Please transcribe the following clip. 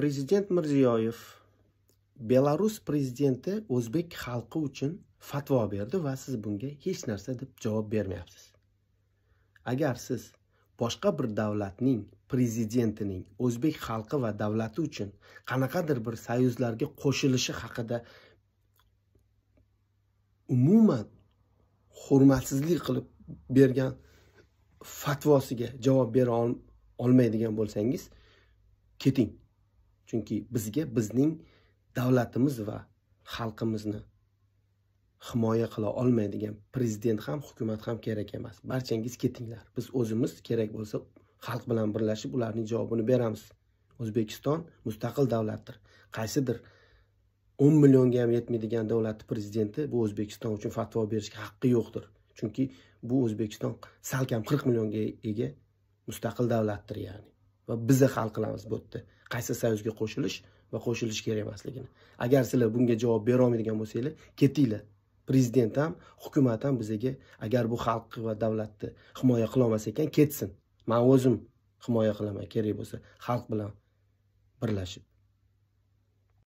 prezident mirziyoyev belarus prezidenti o'zbek xalqi uchun fatvo berdi va siz bunga hech narsa deb javob bermayapsiz agar siz boshqa bir davlatning prezidentining o'zbek xalqi va davlati uchun qanaqadir bir soyuzlarga qo'shilishi haqida umuman hurmatsizlik qilib bergan fatvosiga javob bera olmaydigan bo'lsangiz keting chunki bizga bizning davlatimiz va xalqimizni himoya qila olmaydigan prezident ham hukumat ham kerak emas barchangiz ketinglar biz o'zimiz kerak bo'lsa xalq bilan birlashib ularning javobini beramiz o'zbekiston mustaqil davlatdir qaysidir o'n millionga ham yetmaydigan davlatni prezidenti bu o'zbekiston uchun fatvo berishga haqqi yo'qdir chunki bu o'zbekiston salkam qirq millionga ega mustaqil davlatdir ya'ni va biza hal qilamiz bu yerda qaysi soyuzga qo'shilish va qo'shilish kerak emasligini agar sizlar bunga javob berolmaydigan bo'lsanglar ketinglar prezident ham hukumat ham bizaga agar bu xalqni va davlatni himoya qilolmas ekan ketsin man o'zim himoya qilaman kerak bo'lsa xalq bilan birlashib